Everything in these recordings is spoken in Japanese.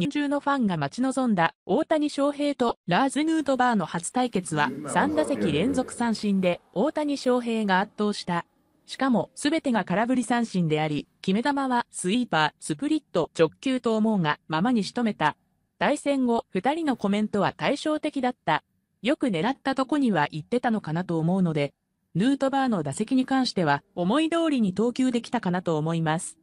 日中のファンが待ち望んだ大谷翔平とラーズ・ヌートバーの初対決は3打席連続三振で大谷翔平が圧倒した。しかも全てが空振り三振であり、決め球はスイーパー、スプリット、直球と思うがままに仕留めた。対戦後、2人のコメントは対照的だった。よく狙ったとこには行ってたのかなと思うので、ヌートバーの打席に関しては思い通りに投球できたかなと思います。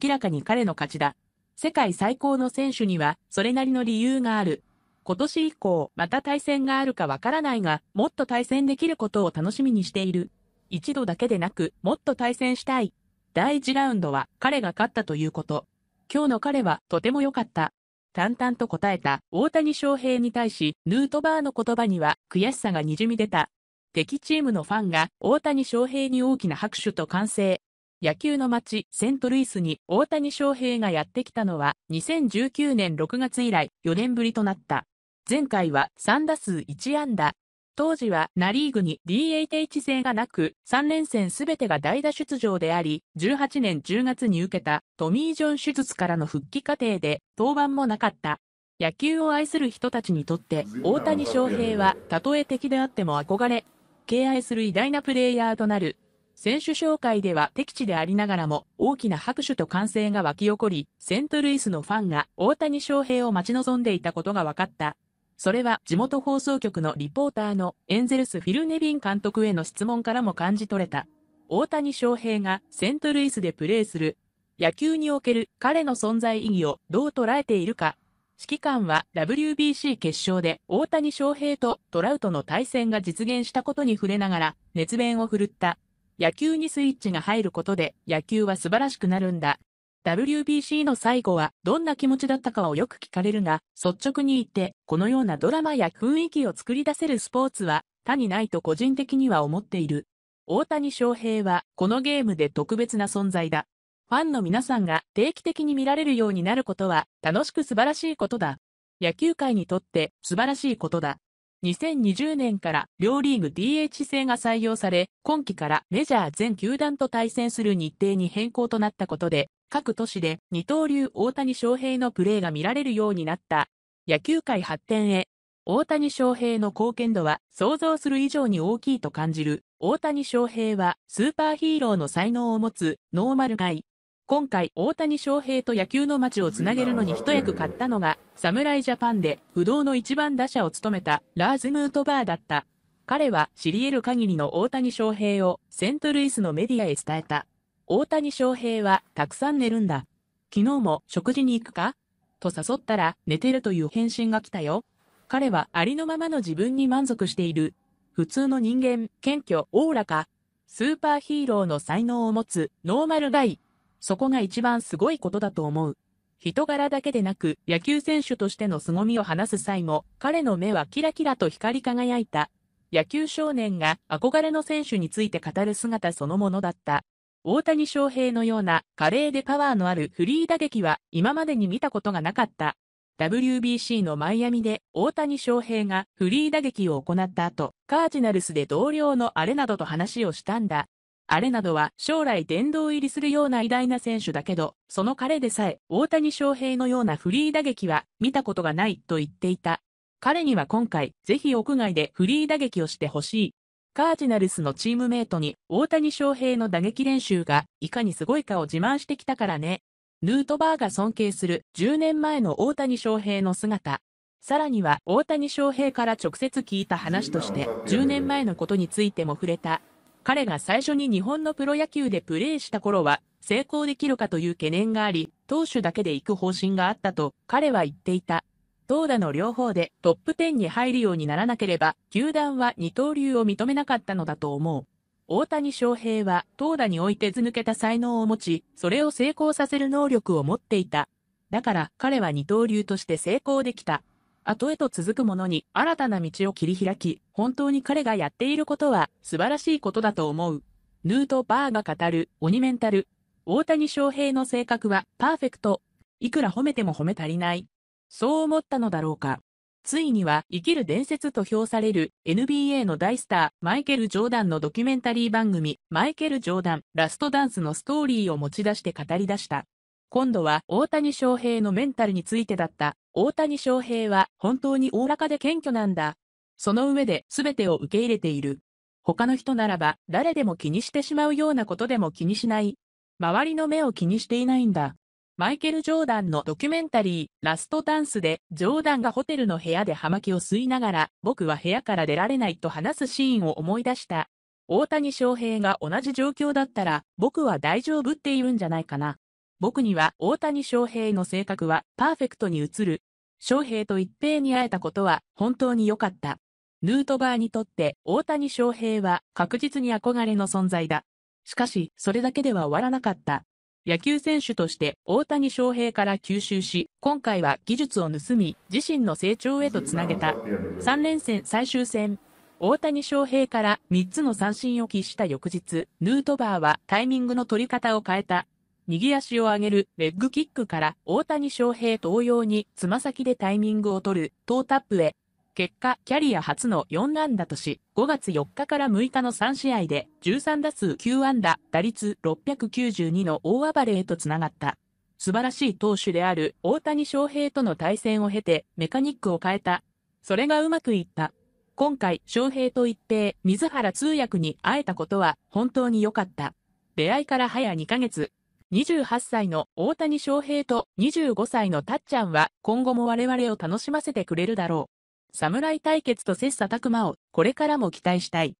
明らかに彼の勝ちだ。世界最高の選手には、それなりの理由がある。今年以降、また対戦があるかわからないが、もっと対戦できることを楽しみにしている。一度だけでなく、もっと対戦したい。第1ラウンドは、彼が勝ったということ。今日の彼は、とても良かった。淡々と答えた、大谷翔平に対し、ヌートバーの言葉には、悔しさが滲み出た。敵チームのファンが、大谷翔平に大きな拍手と歓声。野球の街、セントルイスに大谷翔平がやってきたのは2019年6月以来4年ぶりとなった。前回は3打数1安打。当時はナリーグに DHH 制がなく3連戦すべてが代打出場であり、18年10月に受けたトミー・ジョン手術からの復帰過程で登板もなかった。野球を愛する人たちにとって大谷翔平はたとえ敵であっても憧れ、敬愛する偉大なプレイヤーとなる。選手紹介では敵地でありながらも大きな拍手と歓声が沸き起こり、セントルイスのファンが大谷翔平を待ち望んでいたことが分かった。それは地元放送局のリポーターのエンゼルスフィル・ネビン監督への質問からも感じ取れた。大谷翔平がセントルイスでプレーする野球における彼の存在意義をどう捉えているか。指揮官は WBC 決勝で大谷翔平とトラウトの対戦が実現したことに触れながら熱弁を振るった。野球にスイッチが入ることで野球は素晴らしくなるんだ。WBC の最後はどんな気持ちだったかをよく聞かれるが、率直に言って、このようなドラマや雰囲気を作り出せるスポーツは他にないと個人的には思っている。大谷翔平はこのゲームで特別な存在だ。ファンの皆さんが定期的に見られるようになることは楽しく素晴らしいことだ。野球界にとって素晴らしいことだ。2020年から両リーグ DH 制が採用され、今季からメジャー全球団と対戦する日程に変更となったことで、各都市で二刀流大谷翔平のプレーが見られるようになった野球界発展へ。大谷翔平の貢献度は想像する以上に大きいと感じる。大谷翔平はスーパーヒーローの才能を持つノーマルガイ。今回大谷翔平と野球の街をつなげるのに一役買ったのが、侍ジャパンで不動の一番打者を務めたラーズ・ムートバーだった。彼は知り得る限りの大谷翔平をセントルイスのメディアへ伝えた。大谷翔平はたくさん寝るんだ。昨日も食事に行くかと誘ったら寝てるという返信が来たよ。彼はありのままの自分に満足している。普通の人間、謙虚、オーラか。スーパーヒーローの才能を持つノーマルガイ。そこが一番すごいことだと思う。人柄だけでなく野球選手としての凄みを話す際も彼の目はキラキラと光り輝いた。野球少年が憧れの選手について語る姿そのものだった。大谷翔平のような華麗でパワーのあるフリー打撃は今までに見たことがなかった。WBC のマイアミで大谷翔平がフリー打撃を行った後、カージナルスで同僚のアレなどと話をしたんだ。あれなどは将来殿堂入りするような偉大な選手だけど、その彼でさえ大谷翔平のようなフリー打撃は見たことがないと言っていた。彼には今回、ぜひ屋外でフリー打撃をしてほしい。カージナルスのチームメイトに大谷翔平の打撃練習がいかにすごいかを自慢してきたからね。ヌートバーが尊敬する10年前の大谷翔平の姿。さらには大谷翔平から直接聞いた話として10年前のことについても触れた。彼が最初に日本のプロ野球でプレーした頃は、成功できるかという懸念があり、投手だけで行く方針があったと彼は言っていた。投打の両方でトップ10に入るようにならなければ、球団は二刀流を認めなかったのだと思う。大谷翔平は投打においてず抜けた才能を持ち、それを成功させる能力を持っていた。だから彼は二刀流として成功できた。後へと続くものに新たな道を切り開き、本当に彼がやっていることは素晴らしいことだと思う。ヌートバーが語る鬼メンタル。大谷翔平の性格はパーフェクト。いくら褒めても褒め足りない。そう思ったのだろうか。ついには生きる伝説と評される NBA の大スターマイケル・ジョーダンのドキュメンタリー番組マイケル・ジョーダン・ラストダンスのストーリーを持ち出して語り出した。今度は大谷翔平のメンタルについてだった。大谷翔平は本当に大らかで謙虚なんだ。その上で全てを受け入れている。他の人ならば誰でも気にしてしまうようなことでも気にしない。周りの目を気にしていないんだ。マイケル・ジョーダンのドキュメンタリー、ラストダンスで、ジョーダンがホテルの部屋で葉巻を吸いながら、僕は部屋から出られないと話すシーンを思い出した。大谷翔平が同じ状況だったら、僕は大丈夫っていうんじゃないかな。僕には大谷翔平の性格はパーフェクトに映る。翔平と一平に会えたことは本当に良かった。ヌートバーにとって大谷翔平は確実に憧れの存在だ。しかし、それだけでは終わらなかった。野球選手として大谷翔平から吸収し、今回は技術を盗み、自身の成長へとつなげた。3連戦最終戦。大谷翔平から3つの三振を喫した翌日、ヌートバーはタイミングの取り方を変えた。右足を上げるレッグキックから大谷翔平同様につま先でタイミングを取るトータップへ。結果、キャリア初の4安打とし、5月4日から6日の3試合で13打数9安打、打率692の大暴れへとつながった。素晴らしい投手である大谷翔平との対戦を経てメカニックを変えた。それがうまくいった。今回、翔平と一平、水原通訳に会えたことは本当に良かった。出会いから早2ヶ月、28歳の大谷翔平と25歳のたっちゃんは今後も我々を楽しませてくれるだろう。侍対決と切磋琢磨をこれからも期待したい。